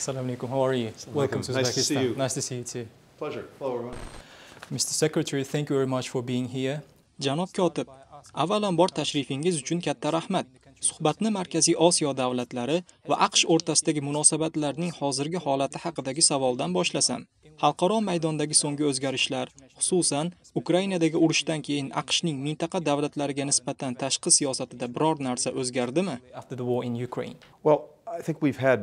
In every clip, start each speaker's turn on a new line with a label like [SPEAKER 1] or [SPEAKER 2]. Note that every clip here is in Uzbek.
[SPEAKER 1] Assalamu alaikum. How are you? Welcome, Welcome to Uzbekistan. Nice to see you. Nice to see you too.
[SPEAKER 2] Pleasure. Hello, everyone.
[SPEAKER 1] Mr. Secretary, thank you very much for being here. Janob kotib, avvalambor tashrifingiz uchun katta rahmat. Suhbatni Markaziy Osiyo davlatlari va AQSh o'rtasidagi munosabatlarning hozirgi holati haqidagi savoldan boshlasam. Xalqaro maydondagi so'nggi o'zgarishlar, xususan Ukrainadagi urushdan keyin AQShning mintaqa davlatlariga nisbatan tashqi siyosatida biror narsa o'zgardimi? Well, I think we've had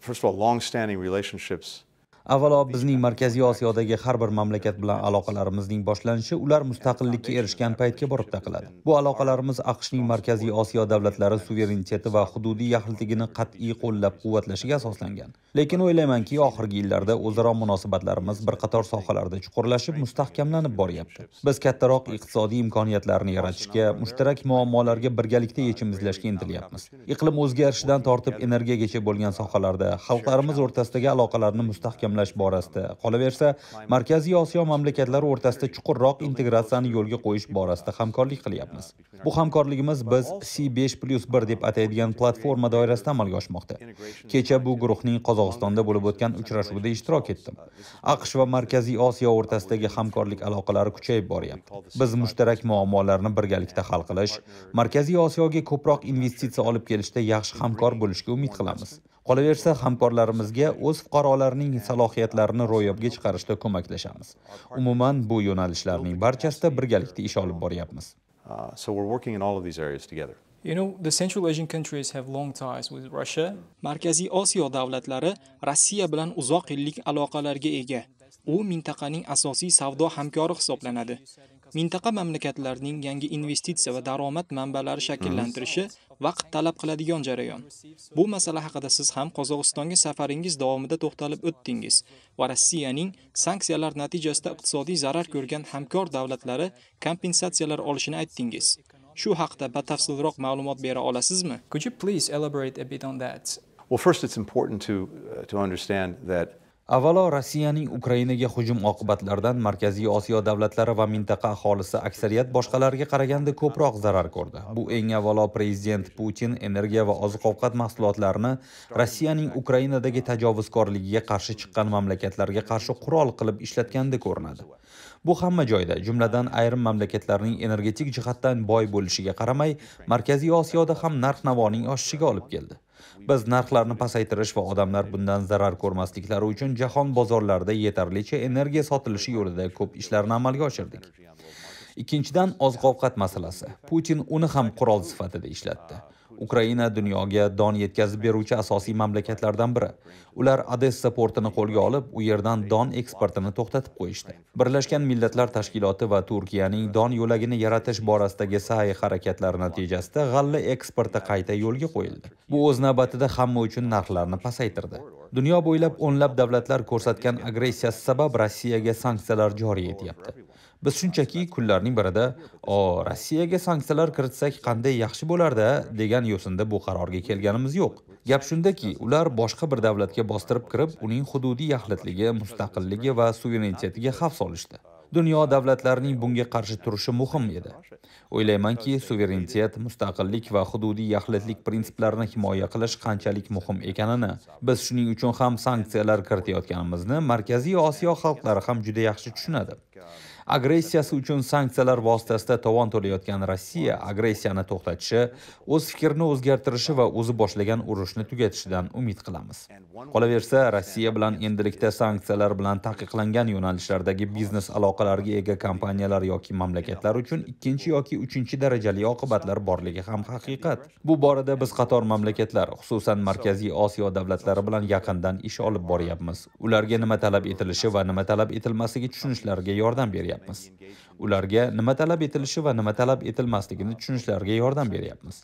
[SPEAKER 1] first of all, long-standing relationships
[SPEAKER 2] avvalo bizning markaziy osiyodagi har bir mamlakat bilan aloqalarimizning boshlanishi ular mustaqillikka erishgan paytga borib taqiladi bu aloqalarimiz aqshning markaziy osiyo davlatlari suvereniteti va hududiy yaxlitligini qat'iy qo'llab quvvatlashiga asoslangan lekin o'ylaymanki oxirgi yillarda o'zaro munosabatlarimiz bir qator sohalarda chuqurlashib mustahkamlanib boryapti biz kattaroq iqtisodiy imkoniyatlarni yaratishga mushtarak muammolarga birgalikda yechim izlashga intilyapmiz iqlim o'zgarishidan tortib energiyagacha bo'lgan sohalarda xalqlarimiz o'rtasidagi aloqalarni mustahkam tizimlash borasida qolaversa markaziy osiyo mamlakatlari o'rtasida chuqurroq integratsiyani yo'lga qo'yish borasida hamkorlik qilyapmiz bu hamkorligimiz biz c besh plyus bir deb ataydigan platforma doirasida amalga oshmoqda kecha bu guruhning qozog'istonda bo'lib o'tgan uchrashuvida ishtirok etdim aqsh va markaziy osiyo o'rtasidagi hamkorlik aloqalari kuchayib boryapti biz mushtarak muammolarni birgalikda hal qilish markaziy osiyoga ko'proq investitsiya olib kelishda yaxshi hamkor bo'lishga umid qilamiz qolaversa hamkorlarimizga o'z fuqarolarining salohiyatlarini ro'yobga chiqarishda ko'maklashamiz umuman bu yo'nalishlarning barchasida birgalikda ish olib boryapmiz uh,
[SPEAKER 1] You know, the Central Asian countries have long ties with Russia. Markaziy Osiyo davlatlari Rossiya bilan uzoq yillik aloqalarga ega. U mintaqaning asosiy savdo hamkori hisoblanadi. mintaqa mamlakatlarining yangi investitsiya va daromad manbalari shakllantirishi vaqt talab qiladigan jarayon. Bu masala haqida siz ham Qozog'istonga safaringiz davomida to'xtalib o'tdingiz va Rossiyaning sanksiyalar natijasida iqtisodiy zarar ko'rgan hamkor davlatlari kompensatsiyalar olishini aytdingiz. Shu haqida batafsilroq ma'lumot bera olasizmi? Could you please elaborate a bit on that? Well, first it's
[SPEAKER 2] important to uh, to understand that avvalo rossiyaning ukrainaga hujum oqibatlaridan markaziy osiyo davlatlari va mintaqa aholisi aksariyat boshqalarga qaraganda ko'proq zarar ko'rdi bu eng avvalo prezident putin energiya va oziq ovqat mahsulotlarini rossiyaning ukrainadagi tajovuzkorligiga qarshi chiqqan mamlakatlarga qarshi qurol qilib ishlatganda ko'rinadi bu hamma joyda jumladan ayrim mamlakatlarning energetik jihatdan boy bo'lishiga qaramay markaziy osiyoda ham narx navoning oshishiga olib keldi biz narxlarni pasaytirish va odamlar bundan zarar ko'rmasliklari uchun jahon bozorlarida yetarlicha energiya sotilishi yo'lida ko'p ishlarni amalga oshirdik ikkinchidan oziq ovqat masalasi putin uni ham qurol sifatida ishlatdi ukraina dunyoga don yetkazib beruvchi asosiy mamlakatlardan biri ular odessa portini qo'lga olib u yerdan don eksportini to'xtatib qo'yishdi birlashgan millatlar tashkiloti va turkiyaning don yo'lagini yaratish borasidagi sa'y harakatlari natijasida g'alla eksporti qayta yo'lga qo'yildi bu o'z navbatida hamma uchun narxlarni pasaytirdi dunyo bo'ylab o'nlab davlatlar ko'rsatgan agressiyasi sabab rossiyaga sanksiyalar joriy etyapti biz shunchaki kunlarning birida o rossiyaga sanksiyalar kiritsak qanday yaxshi bo'lardi degan yo'sinda bu qarorga kelganimiz yo'q gap shundaki ular boshqa bir davlatga bostirib kirib uning hududiy yaxlitligi mustaqilligi va suverenitetiga xavf solishdi dunyo davlatlarining bunga qarshi turishi muhim edi o'ylaymanki suverenitet mustaqillik va hududiy yaxlitlik prinsiplarini himoya qilish qanchalik muhim ekanini biz shuning uchun ham sanksiyalar kiritayotganimizni markaziy osiyo xalqlari ham juda yaxshi tushunadi agressiyasi uchun sanksiyalar vositasida tovon to'layotgan rossiya agressiyani to'xtatishi o'z fikrini o'zgartirishi va o'zi boshlagan urushni tugatishidan umid qilamiz qolaversa rossiya bilan endilikda sanksiyalar bilan taqiqlangan yo'nalishlardagi biznes aloqalariga ega kompaniyalar yoki mamlakatlar uchun ikkinchi yoki uchinchi darajali oqibatlar borligi ham haqiqat bu borada biz qator mamlakatlar xususan markaziy osiyo davlatlari bilan yaqindan ish olib boryapmiz ularga nima talab etilishi va nima talab etilmasligi tushunishlariga yordam beryapmiz ularga nima talab etilishi va nima talab etilmasligini tushunishlariga yordam beryapmiz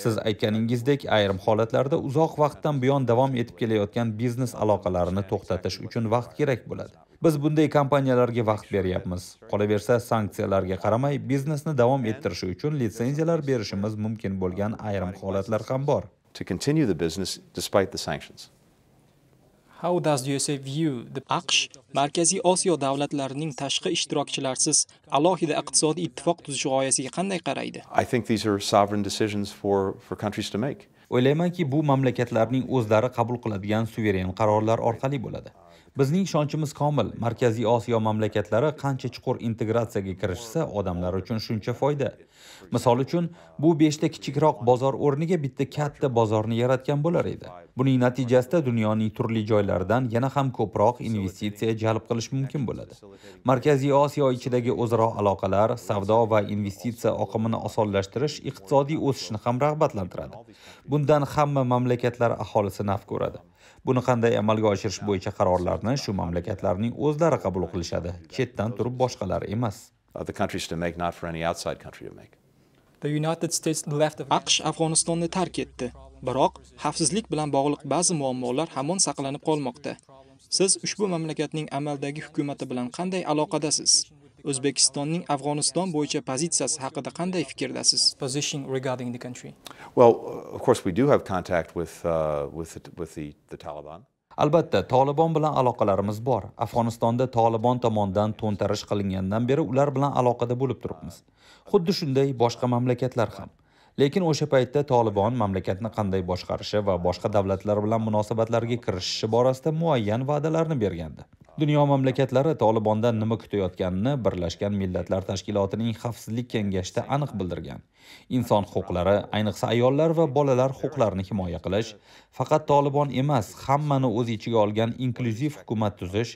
[SPEAKER 2] Siz aytganingizdek, ayrim holatlarda uzoq vaqtdan buyon davom etib kelayotgan biznes aloqalarini to'xtatish uchun vaqt kerak bo'ladi. Biz bunday kompaniyalarga vaqt beryapmiz. Qolaversa, sanksiyalarga qaramay biznesni davom ettirishi uchun litsenziyalar berishimiz mumkin bo'lgan ayrim holatlar ham bor. To continue the business despite the sanctions.
[SPEAKER 1] How does USA view the AQSh Markaziy Osiyo davlatlarining tashqi ishtirokchilarsiz alohida iqtisodiy ittifoq tuzish g'oyasiga qanday qaraydi? I think these are
[SPEAKER 2] sovereign decisions for for countries to make. O'ylaymanki, bu mamlakatlarning o'zlari qabul qiladigan suveren qarorlar orqali bo'ladi. bizning ishonchimiz komil markaziy osiyo mamlakatlari qancha chuqur integratsiyaga kirishsa odamlar uchun shuncha foyda misol uchun bu beshta kichikroq bozor o'rniga bitta katta bozorni yaratgan bo'lar edi buning natijasida dunyoning turli joylaridan yana ham ko'proq investitsiya jalb qilish mumkin bo'ladi markaziy osiyo ichidagi o'zaro aloqalar savdo va investitsiya oqimini osonlashtirish iqtisodiy o'sishni ham rag'batlantiradi bundan hamma mamlakatlar aholisi naf ko'radi buni qanday amalga oshirish bo'yicha qarorlarni shu mamlakatlarning o'zlari qabul qilishadi chetdan turib boshqalar emas aqsh
[SPEAKER 1] afg'onistonni tark etdi biroq xavfsizlik bilan bog'liq ba'zi muammolar hamon saqlanib qolmoqda siz ushbu mamlakatning amaldagi hukumati bilan qanday aloqadasiz O'zbekistonning Afg'oniston bo'yicha pozitsiyasi haqida qanday fikrdasiz? Position regarding the country.
[SPEAKER 2] Well, of course we do have contact with uh, with the, with the, the Taliban. Albatta, Tolibon bilan aloqalarimiz bor. Afg'onistonda Tolibon tomonidan to'ntarish qilingandan beri ular bilan aloqada bo'lib turibmiz. Xuddi shunday boshqa mamlakatlar ham. lekin o'sha paytda tolibon mamlakatni qanday boshqarishi va boshqa davlatlar bilan munosabatlarga kirishishi borasida muayyan va'dalarni bergandi dunyo mamlakatlari tolibondan nima kutayotganini birlashgan millatlar tashkilotining xavfsizlik kengashida aniq bildirgan inson huquqlari ayniqsa ayollar va bolalar huquqlarini himoya qilish faqat tolibon emas hammani o'z ichiga olgan inklyuziv hukumat tuzish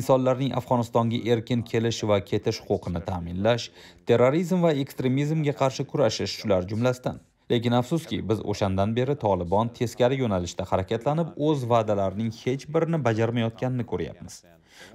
[SPEAKER 2] insonlarning afg'onistonga erkin kelish va ketish huquqini ta'minlash terrorizm va ekstremizmga qarshi kurashish shular jumlasidan lekin afsuski biz o'shandan beri tolibon teskari yo'nalishda harakatlanib o'z va'dalarining hech birini bajarmayotganini ko'ryapmiz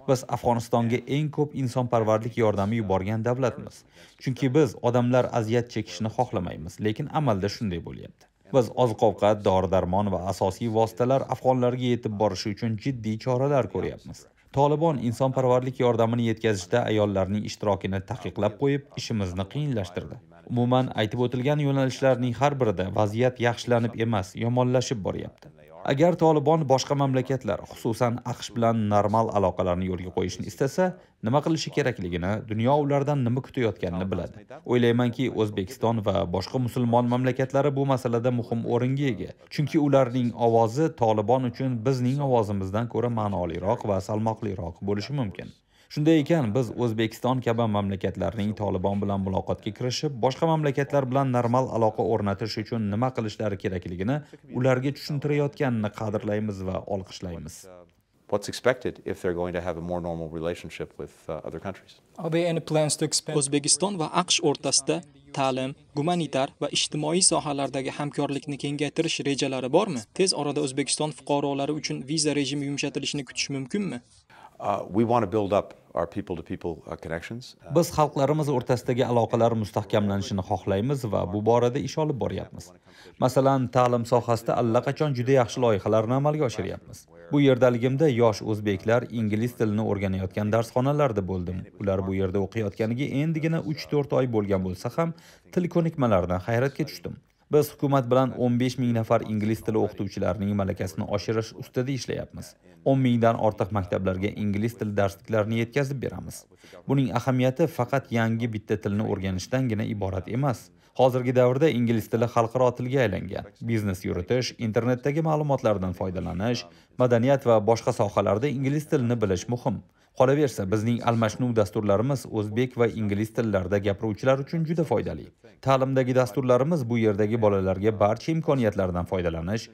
[SPEAKER 2] Biz Afg'onistonga eng ko'p insonparvarlik yordami yuborgan davlatmiz. Chunki biz odamlar aziyat chekishini xohlamaymiz, lekin amalda shunday bo'lyapti. Biz oziq-ovqat, dori-darmon va asosiy vositalar afg'onlarga yetib borishi uchun jiddiy choralar ko'ryapmiz. Tolibon insonparvarlik yordamini yetkazishda ayollarning ishtirokini taqiqlab qo'yib, ishimizni qiyinlashtirdi. Umuman aytib o'tilgan yo'nalishlarning har birida vaziyat yaxshilanib emas, yomonlashib boryapti. agar tolibon boshqa mamlakatlar xususan aqsh bilan normal aloqalarni yo'lga qo'yishni istasa nima qilishi kerakligini dunyo ulardan nima kutayotganini biladi o'ylaymanki o'zbekiston va boshqa musulmon mamlakatlari bu masalada muhim o'ringa ega chunki ularning ovozi tolibon uchun bizning ovozimizdan ko'ra ma'noliroq va salmoqliroq bo'lishi mumkin shunday ekan biz o'zbekiston kabi mamlakatlarning tolibon bilan muloqotga kirishib boshqa mamlakatlar bilan normal aloqa o'rnatish uchun nima qilishlari kerakligini ularga tushuntirayotganini qadrlaymiz va olqishlaymiz what's expected if they're going to have a more normal relationship with uh, other countries.
[SPEAKER 1] Are there any plans to expand O'zbekiston va AQSh o'rtasida ta'lim, gumanitar va ijtimoiy sohalardagi hamkorlikni kengaytirish rejalari bormi? Tez orada O'zbekiston fuqarolari uchun viza rejimi yumshatilishini kutish mumkinmi? biz
[SPEAKER 2] xalqlarimiz o'rtasidagi aloqalar mustahkamlanishini xohlaymiz va bu borada ish olib boryapmiz masalan ta'lim sohasida allaqachon juda yaxshi loyihalarni amalga oshiryapmiz bu yerdaligimda yosh o'zbeklar ingliz tilini o'rganayotgan darsxonalarda bo'ldim ular bu yerda o'qiyotganiga endigina 3-4 oy bo'lgan bo'lsa ham til ko'nikmalaridan hayratga tushdim biz hukumat bilan 15 ming nafar ingliz tili o'qituvchilarining malakasini oshirish ustida ishlayapmiz 10 mingdan ortiq maktablarga ingliz tili darsliklarini yetkazib beramiz buning ahamiyati faqat yangi bitta tilni o'rganishdangina iborat emas hozirgi davrda ingliz tili xalqaro tilga aylangan biznes yuritish internetdagi ma'lumotlardan foydalanish madaniyat va boshqa sohalarda ingliz tilini bilish muhim qolaversa bizning almashnuv dasturlarimiz o'zbek va ingliz tillarida gapiruvchilar uchun juda foydali ta'limdagi dasturlarimiz bu yerdagi bolalarga barcha imkoniyatlardan foydalanish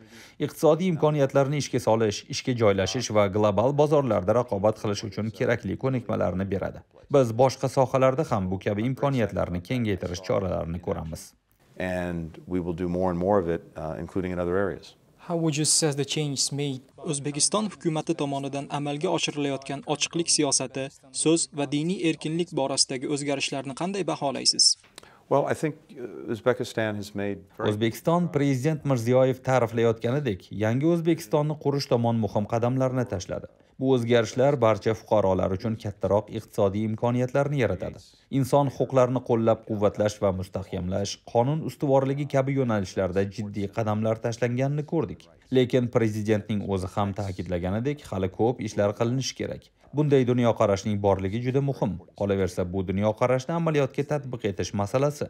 [SPEAKER 2] iqtisodiy imkoniyatlarni ishga solish ishga joylashish va global bozorlarda raqobat qilish uchun kerakli ko'nikmalarni beradi biz boshqa sohalarda ham bu kabi imkoniyatlarni kengaytirish choralarini ko'ramiz and we will do more and more of it uh, including in other areas
[SPEAKER 1] o'zbekiston hukumati tomonidan amalga oshirilayotgan ochiqlik siyosati so'z va diniy erkinlik borasidagi o'zgarishlarni qanday baholaysiz
[SPEAKER 2] uh, o'zbekiston prezident mirziyoyev ta'riflayotganidek yangi o'zbekistonni qurish tomon muhim qadamlarni tashladi bu o'zgarishlar barcha fuqarolar uchun kattaroq iqtisodiy imkoniyatlarni yaratadi inson huquqlarini qo'llab quvvatlash va mustahkamlash qonun ustuvorligi kabi yo'nalishlarda jiddiy qadamlar tashlanganini ko'rdik lekin prezidentning o'zi ham ta'kidlaganidek hali ko'p ishlar qilinishi kerak bunday dunyoqarashning borligi juda muhim qolaversa bu dunyoqarashni amaliyotga tatbiq etish masalasi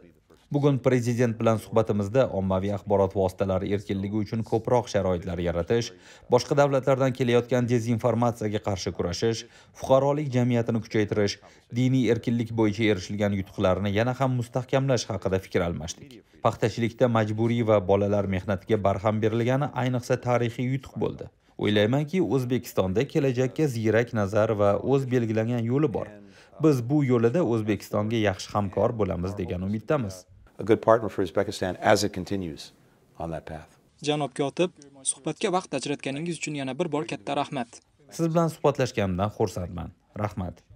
[SPEAKER 2] bugun prezident bilan suhbatimizda ommaviy axborot vositalari erkinligi uchun ko'proq sharoitlar yaratish boshqa davlatlardan kelayotgan dezinformatsiyaga qarshi kurashish fuqarolik jamiyatini kuchaytirish diniy erkinlik bo'yicha erishilgan yutuqlarni yana ham mustahkamlash haqida fikr almashdik paxtachilikda majburiy va bolalar mehnatiga barham berilgani ayniqsa tarixiy yutuq bo'ldi o'ylaymanki o'zbekistonda kelajakka ziyrak nazar va o'z belgilangan yo'li bor biz bu yo'lida o'zbekistonga yaxshi hamkor bo'lamiz degan umiddamiz a good partner for Uzbekistan as it continues on that path.
[SPEAKER 1] Janob kotib, suhbatga vaqt ajratganingiz uchun yana bir bor katta rahmat.
[SPEAKER 2] Siz bilan suhbatlashganimdan xursandman. Rahmat.